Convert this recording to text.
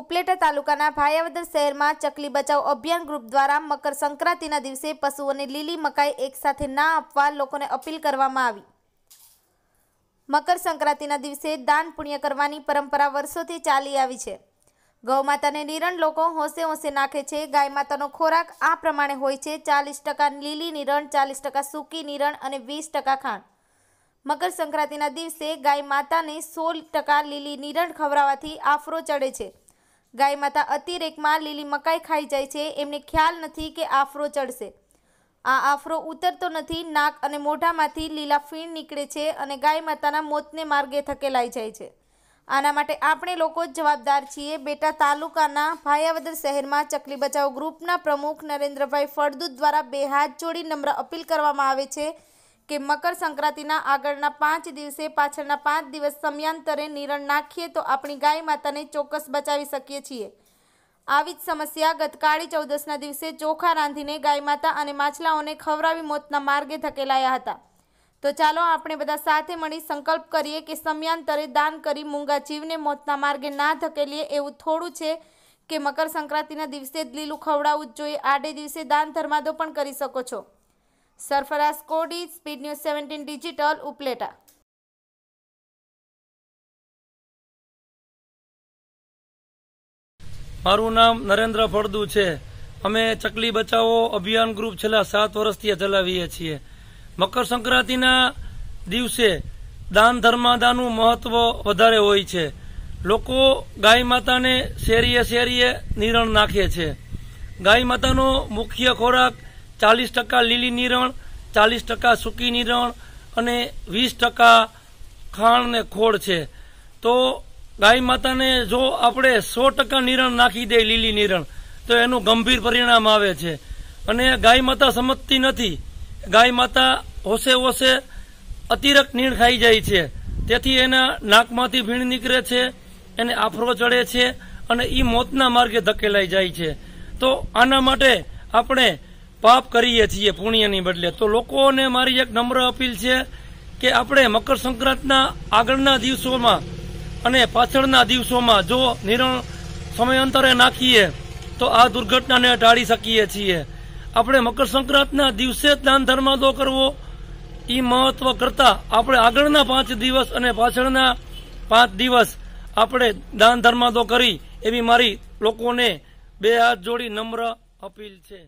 ઉપલેટા તાલુકાના ભાયાવદર શહેરમાં ચકલી બચાવ અભિયાન ગ્રુપ દ્વારા મકર સંક્રાંતિના દિવસે પશુઓને લીલી મકાઈ એકસાથે ના આપવા લોકોને અપીલ કરવામાં આવી મકર સંક્રાંતિના દિવસે દાન પુણ્ય કરવાની પરંપરા વર્ષોથી ચાલી આવી છે ગૌમાતાને નિરણ લોકો હોંશે હોંશે નાખે છે ગાય માતાનો ખોરાક આ પ્રમાણે હોય છે ચાલીસ ટકા લીલી નિરણ ચાલીસ ટકા સૂકી નિરણ અને વીસ ટકા ખાંડ મકર સંક્રાંતિના દિવસે ગાય માતાને સોળ ટકા લીલી નિરણ ખવડાવવાથી આફરો ચડે છે ગાય માતા અતિરેકમાં લીલી મકાઈ ખાઈ જાય છે એમને ખ્યાલ નથી કે આફરો ચડશે આ આફરો ઉતરતો નથી નાક અને મોઢામાંથી લીલા ફીણ નીકળે છે અને ગાય માતાના મોતને માર્ગે ધકેલાઈ જાય છે આના માટે આપણે લોકો જ જવાબદાર છીએ બેટા તાલુકાના ભાયાવદર શહેરમાં ચકલી બચાવ ગ્રુપના પ્રમુખ નરેન્દ્રભાઈ ફળદૂત દ્વારા બે હાથ જોડી નમ્ર અપીલ કરવામાં આવે છે કે મકર સંક્રાંતિના આગળના પાંચ દિવસે પાછળના પાંચ દિવસ સમયાંતરે નિરણ નાખીએ તો આપણી ગાય માતાને ચોક્કસ બચાવી શકીએ છીએ આવી જ સમસ્યા ગત કાળી ચૌદસના દિવસે ચોખા રાંધીને ગાય માતા અને માછલાઓને ખવરાવી મોતના માર્ગે ધકેલાયા હતા તો ચાલો આપણે બધા સાથે મળી સંકલ્પ કરીએ કે સમયાંતરે દાન કરી મૂંગા જીવને મોતના માર્ગે ના ધકેલીએ એવું થોડું છે કે મકર સંક્રાંતિના દિવસે જ લીલું ખવડાવવું જ જોઈએ આડે દિવસે દાન ધર્માદો પણ કરી શકો છો Sarfaraz Kodi speed news seventeen digital Upleta મારું નામ નરેન્દ્ર ફળદુ છે અમે ચકલી બચાવો અભિયાન ગ્રુપ છેલ્લા સાત વર્ષથી ચલાવીએ છીએ મકર સંક્રાંતિના દિવસે દાન ધર્માદાનનું મહત્વ વધારે હોય છે લોકો ગાય માતાને શેરીએ શેરીએ નિરણ નાખે છે ગાય માતાનો મુખ્ય ખોરાક ચાલીસ ટકા લીલી નિરણ ચાલીસ ટકા સૂકી નિરણ અને વીસ ટકા ખાણ ને ખોળ છે તો ગાય માતાને જો આપણે સો ટકા નિરણ નાખી દઈએ લીલી નિરણ તો એનું ગંભીર પરિણામ આવે છે અને ગાય માતા સમજતી નથી ગાય માતા હોશે હોશે અતિરક નીણ ખાઈ જાય છે તેથી એના નાકમાંથી ભીણ નીકળે છે એને આફરો ચડે છે અને એ મોતના માર્ગે ધકેલાઈ જાય છે તો આના માટે આપણે પાપ કરીએ છીએ પુણ્યની બદલે તો લોકોને મારી એક નમ્ર અપીલ છે કે આપણે મકર સંક્રાંતના આગળના દિવસોમાં અને પાછળના દિવસોમાં જો નિરણ સમયાંતરે નાખીએ તો આ દુર્ઘટનાને ટાળી શકીએ છીએ આપણે મકર સંક્રાંતના દિવસે જ દાન ધર્માદો કરવો એ મહત્વ કરતાં આપણે આગળના પાંચ દિવસ અને પાછળના પાંચ દિવસ આપણે દાન ધર્માદો કરી એવી મારી લોકોને બે હાથ જોડી નમ્ર અપીલ છે